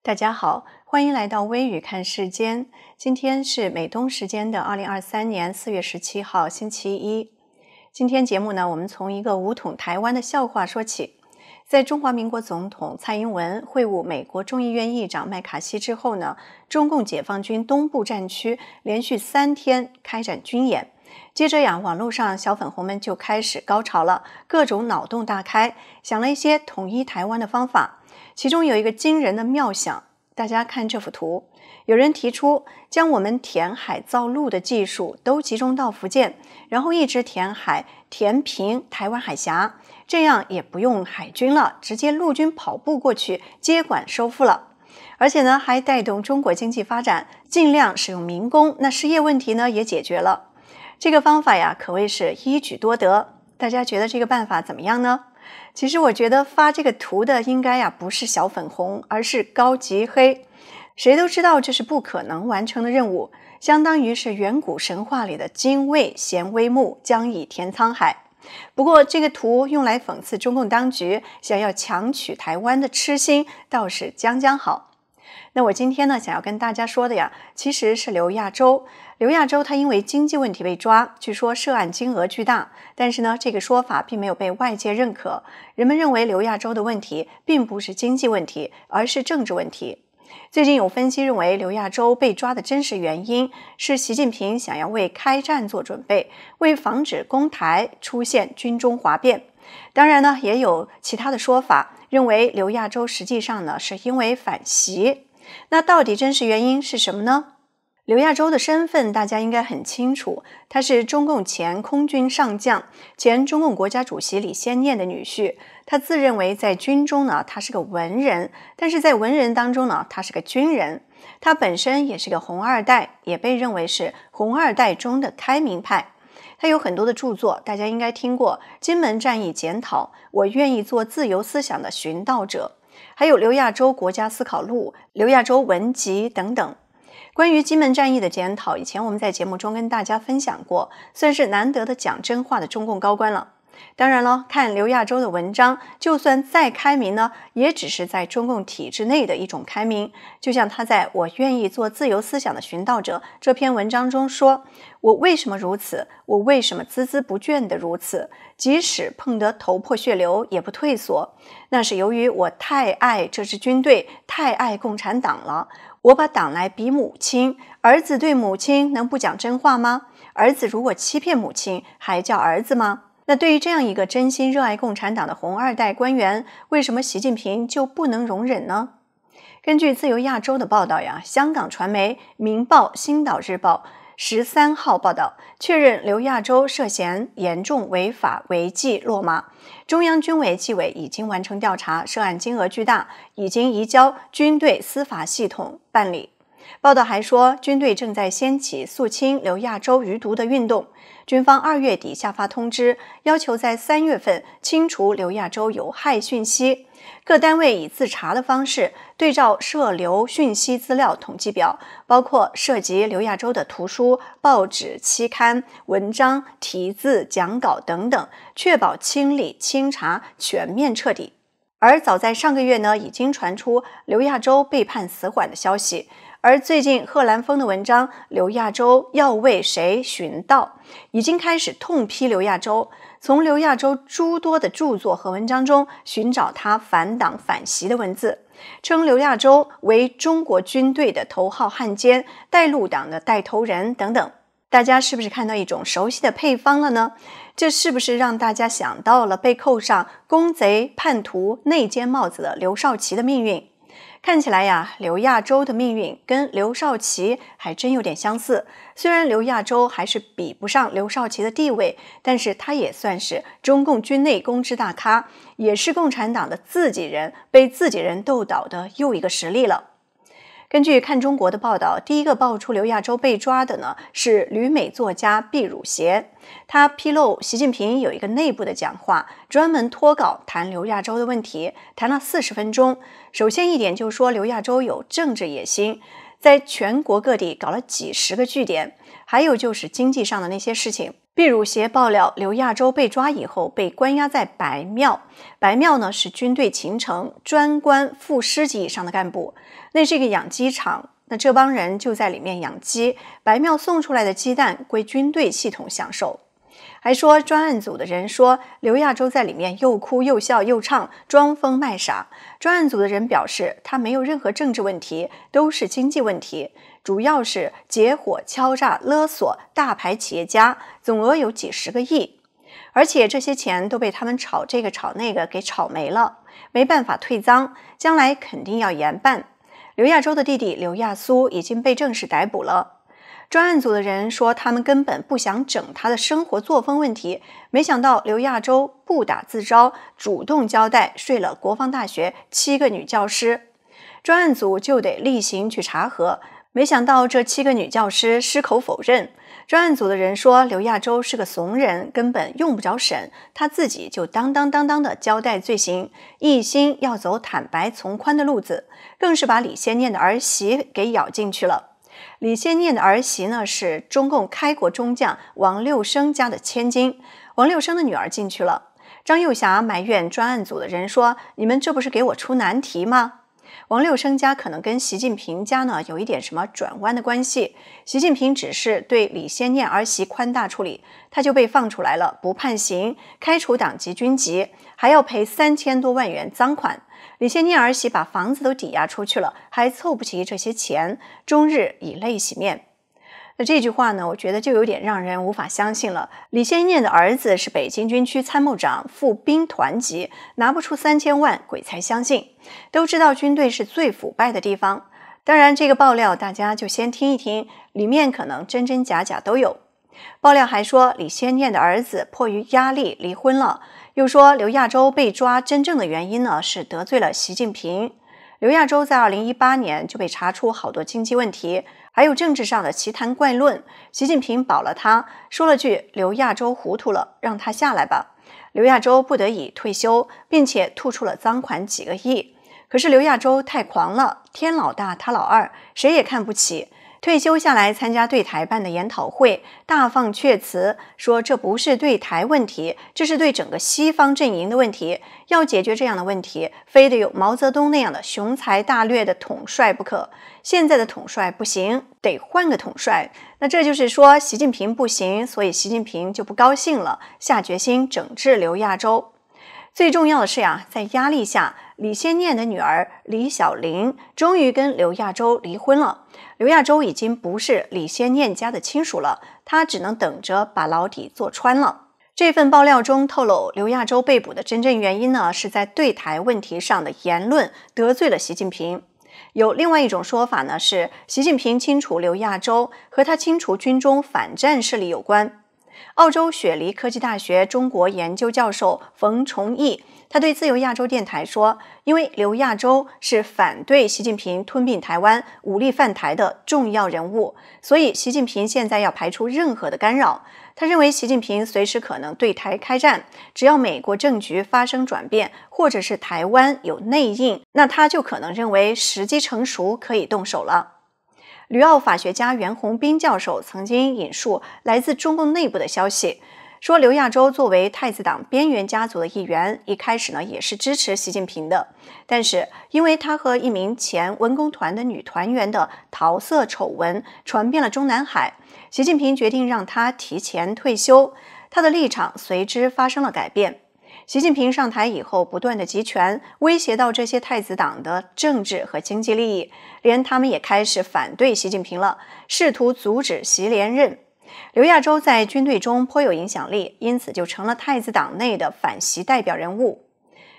大家好，欢迎来到微语看世间。今天是美东时间的二零二三年四月十七号星期一。今天节目呢，我们从一个武统台湾的笑话说起。在中华民国总统蔡英文会晤美国众议院议长麦卡锡之后呢，中共解放军东部战区连续三天开展军演。接着呀，网络上小粉红们就开始高潮了，各种脑洞大开，想了一些统一台湾的方法。其中有一个惊人的妙想，大家看这幅图，有人提出将我们填海造陆的技术都集中到福建，然后一直填海填平台湾海峡，这样也不用海军了，直接陆军跑步过去接管收复了，而且呢还带动中国经济发展，尽量使用民工，那失业问题呢也解决了。这个方法呀可谓是一举多得，大家觉得这个办法怎么样呢？其实我觉得发这个图的应该呀不是小粉红，而是高级黑。谁都知道这是不可能完成的任务，相当于是远古神话里的精卫衔微木，将以填沧海。不过这个图用来讽刺中共当局想要强取台湾的痴心，倒是将将好。那我今天呢，想要跟大家说的呀，其实是刘亚洲。刘亚洲他因为经济问题被抓，据说涉案金额巨大，但是呢，这个说法并没有被外界认可。人们认为刘亚洲的问题并不是经济问题，而是政治问题。最近有分析认为，刘亚洲被抓的真实原因是习近平想要为开战做准备，为防止公台出现军中哗变。当然呢，也有其他的说法。认为刘亚洲实际上呢是因为反袭。那到底真实原因是什么呢？刘亚洲的身份大家应该很清楚，他是中共前空军上将、前中共国家主席李先念的女婿。他自认为在军中呢，他是个文人；但是在文人当中呢，他是个军人。他本身也是个红二代，也被认为是红二代中的开明派。他有很多的著作，大家应该听过《金门战役检讨》，我愿意做自由思想的寻道者，还有《刘亚洲国家思考录》《刘亚洲文集》等等。关于金门战役的检讨，以前我们在节目中跟大家分享过，算是难得的讲真话的中共高官了。当然了，看刘亚洲的文章，就算再开明呢，也只是在中共体制内的一种开明。就像他在我愿意做自由思想的寻道者这篇文章中说：“我为什么如此？我为什么孜孜不倦地如此？即使碰得头破血流也不退缩？那是由于我太爱这支军队，太爱共产党了。我把党来比母亲，儿子对母亲能不讲真话吗？儿子如果欺骗母亲，还叫儿子吗？”那对于这样一个真心热爱共产党的红二代官员，为什么习近平就不能容忍呢？根据自由亚洲的报道呀，香港传媒《明报》《星岛日报》十三号报道确认刘亚洲涉嫌严重违法违纪落马，中央军委纪委已经完成调查，涉案金额巨大，已经移交军队司法系统办理。报道还说，军队正在掀起肃清刘亚洲余毒的运动。军方二月底下发通知，要求在三月份清除刘亚洲有害讯息。各单位以自查的方式对照涉流讯息资料统计表，包括涉及刘亚洲的图书、报纸、期刊、文章、题字、讲稿等等，确保清理清查全面彻底。而早在上个月呢，已经传出刘亚洲被判死缓的消息。而最近贺兰峰的文章《刘亚洲要为谁寻道》已经开始痛批刘亚洲，从刘亚洲诸多的著作和文章中寻找他反党反习的文字，称刘亚洲为中国军队的头号汉奸、带路党的带头人等等。大家是不是看到一种熟悉的配方了呢？这是不是让大家想到了被扣上“公贼”、“叛徒”、“内奸”帽子的刘少奇的命运？看起来呀，刘亚洲的命运跟刘少奇还真有点相似。虽然刘亚洲还是比不上刘少奇的地位，但是他也算是中共军内公知大咖，也是共产党的自己人，被自己人斗倒的又一个实例了。根据看中国的报道，第一个爆出刘亚洲被抓的呢是旅美作家毕汝协。他披露，习近平有一个内部的讲话，专门脱稿谈刘亚洲的问题，谈了四十分钟。首先一点就是说刘亚洲有政治野心，在全国各地搞了几十个据点，还有就是经济上的那些事情。毕汝协爆料，刘亚洲被抓以后被关押在白庙，白庙呢是军队秦城专官副师级以上的干部。那是一个养鸡场，那这帮人就在里面养鸡，白庙送出来的鸡蛋归军队系统享受。还说专案组的人说刘亚洲在里面又哭又笑又唱，装疯卖傻。专案组的人表示，他没有任何政治问题，都是经济问题，主要是结伙敲诈勒索大牌企业家，总额有几十个亿，而且这些钱都被他们炒这个炒那个给炒没了，没办法退赃，将来肯定要严办。刘亚洲的弟弟刘亚苏已经被正式逮捕了。专案组的人说，他们根本不想整他的生活作风问题，没想到刘亚洲不打自招，主动交代睡了国防大学七个女教师。专案组就得例行去查核，没想到这七个女教师矢口否认。专案组的人说，刘亚洲是个怂人，根本用不着审，他自己就当当当当的交代罪行，一心要走坦白从宽的路子，更是把李先念的儿媳给咬进去了。李先念的儿媳呢，是中共开国中将王六生家的千金，王六生的女儿进去了。张幼霞埋怨专案组的人说：“你们这不是给我出难题吗？”王六生家可能跟习近平家呢有一点什么转弯的关系。习近平只是对李先念儿媳宽大处理，他就被放出来了，不判刑，开除党籍军籍，还要赔三千多万元赃款。李先念儿媳把房子都抵押出去了，还凑不齐这些钱，终日以泪洗面。那这句话呢，我觉得就有点让人无法相信了。李先念的儿子是北京军区参谋长，副兵团级，拿不出三千万，鬼才相信。都知道军队是最腐败的地方，当然这个爆料大家就先听一听，里面可能真真假假都有。爆料还说李先念的儿子迫于压力离婚了，又说刘亚洲被抓，真正的原因呢是得罪了习近平。刘亚洲在二零一八年就被查出好多经济问题，还有政治上的奇谈怪论。习近平保了他，说了句：“刘亚洲糊涂了，让他下来吧。”刘亚洲不得已退休，并且吐出了赃款几个亿。可是刘亚洲太狂了，天老大，他老二，谁也看不起。退休下来参加对台办的研讨会，大放阙词，说这不是对台问题，这是对整个西方阵营的问题。要解决这样的问题，非得有毛泽东那样的雄才大略的统帅不可。现在的统帅不行，得换个统帅。那这就是说习近平不行，所以习近平就不高兴了，下决心整治刘亚洲。最重要的是呀，在压力下。李先念的女儿李小玲终于跟刘亚洲离婚了。刘亚洲已经不是李先念家的亲属了，他只能等着把牢底坐穿了。这份爆料中透露，刘亚洲被捕的真正原因呢，是在对台问题上的言论得罪了习近平。有另外一种说法呢，是习近平清除刘亚洲和他清除军中反战势力有关。澳洲雪梨科技大学中国研究教授冯崇义，他对自由亚洲电台说：“因为刘亚洲是反对习近平吞并台湾、武力犯台的重要人物，所以习近平现在要排除任何的干扰。他认为，习近平随时可能对台开战，只要美国政局发生转变，或者是台湾有内应，那他就可能认为时机成熟，可以动手了。”吕奥法学家袁宏斌教授曾经引述来自中共内部的消息，说刘亚洲作为太子党边缘家族的一员，一开始呢也是支持习近平的，但是因为他和一名前文工团的女团员的桃色丑闻传遍了中南海，习近平决定让他提前退休，他的立场随之发生了改变。习近平上台以后，不断的集权威胁到这些太子党的政治和经济利益，连他们也开始反对习近平了，试图阻止习连任。刘亚洲在军队中颇有影响力，因此就成了太子党内的反习代表人物。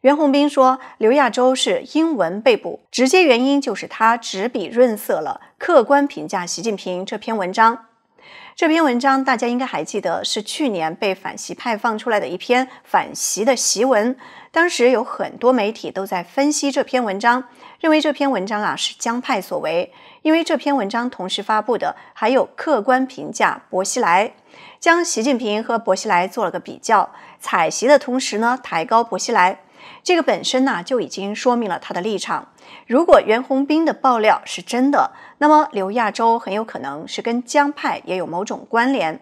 袁宏斌说，刘亚洲是英文被捕，直接原因就是他执笔润色了客观评价习近平这篇文章。这篇文章大家应该还记得，是去年被反习派放出来的一篇反习的檄文。当时有很多媒体都在分析这篇文章，认为这篇文章啊是江派所为，因为这篇文章同时发布的还有客观评价薄熙来，将习近平和薄熙来做了个比较，采习的同时呢抬高薄熙来。这个本身呢就已经说明了他的立场。如果袁宏斌的爆料是真的，那么刘亚洲很有可能是跟江派也有某种关联。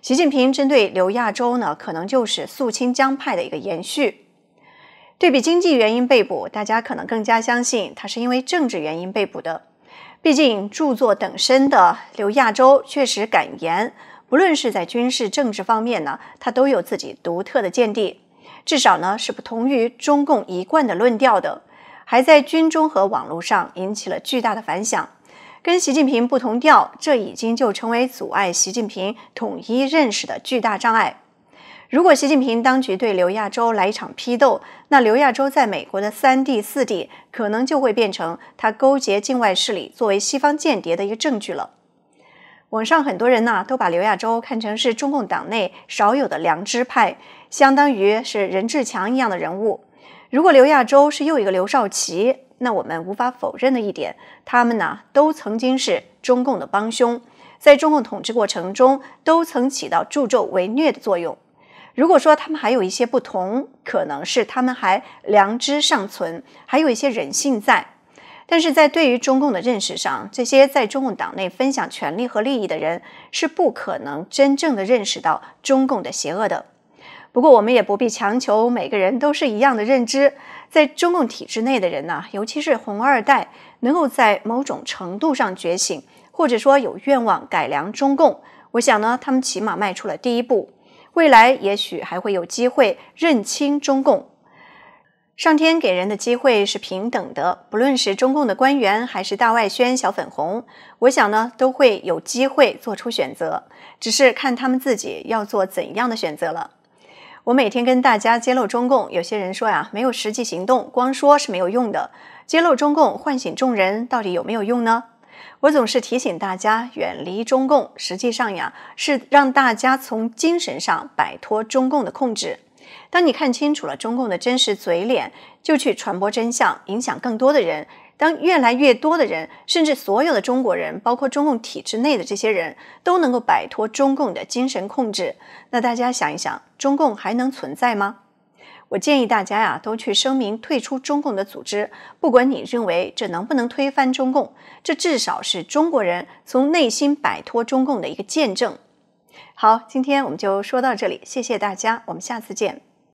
习近平针对刘亚洲呢，可能就是肃清江派的一个延续。对比经济原因被捕，大家可能更加相信他是因为政治原因被捕的。毕竟著作等身的刘亚洲确实敢言，不论是在军事、政治方面呢，他都有自己独特的见地。至少呢是不同于中共一贯的论调的，还在军中和网络上引起了巨大的反响。跟习近平不同调，这已经就成为阻碍习近平统一认识的巨大障碍。如果习近平当局对刘亚洲来一场批斗，那刘亚洲在美国的三弟四弟可能就会变成他勾结境外势力、作为西方间谍的一个证据了。网上很多人呢，都把刘亚洲看成是中共党内少有的良知派，相当于是任志强一样的人物。如果刘亚洲是又一个刘少奇，那我们无法否认的一点，他们呢都曾经是中共的帮凶，在中共统治过程中都曾起到助纣为虐的作用。如果说他们还有一些不同，可能是他们还良知尚存，还有一些人性在。但是在对于中共的认识上，这些在中共党内分享权力和利益的人是不可能真正的认识到中共的邪恶的。不过我们也不必强求每个人都是一样的认知。在中共体制内的人呢，尤其是红二代，能够在某种程度上觉醒，或者说有愿望改良中共，我想呢，他们起码迈出了第一步。未来也许还会有机会认清中共。上天给人的机会是平等的，不论是中共的官员还是大外宣、小粉红，我想呢都会有机会做出选择，只是看他们自己要做怎样的选择了。我每天跟大家揭露中共，有些人说呀没有实际行动，光说是没有用的。揭露中共，唤醒众人，到底有没有用呢？我总是提醒大家远离中共，实际上呀是让大家从精神上摆脱中共的控制。当你看清楚了中共的真实嘴脸，就去传播真相，影响更多的人。当越来越多的人，甚至所有的中国人，包括中共体制内的这些人都能够摆脱中共的精神控制，那大家想一想，中共还能存在吗？我建议大家呀，都去声明退出中共的组织。不管你认为这能不能推翻中共，这至少是中国人从内心摆脱中共的一个见证。好，今天我们就说到这里，谢谢大家，我们下次见。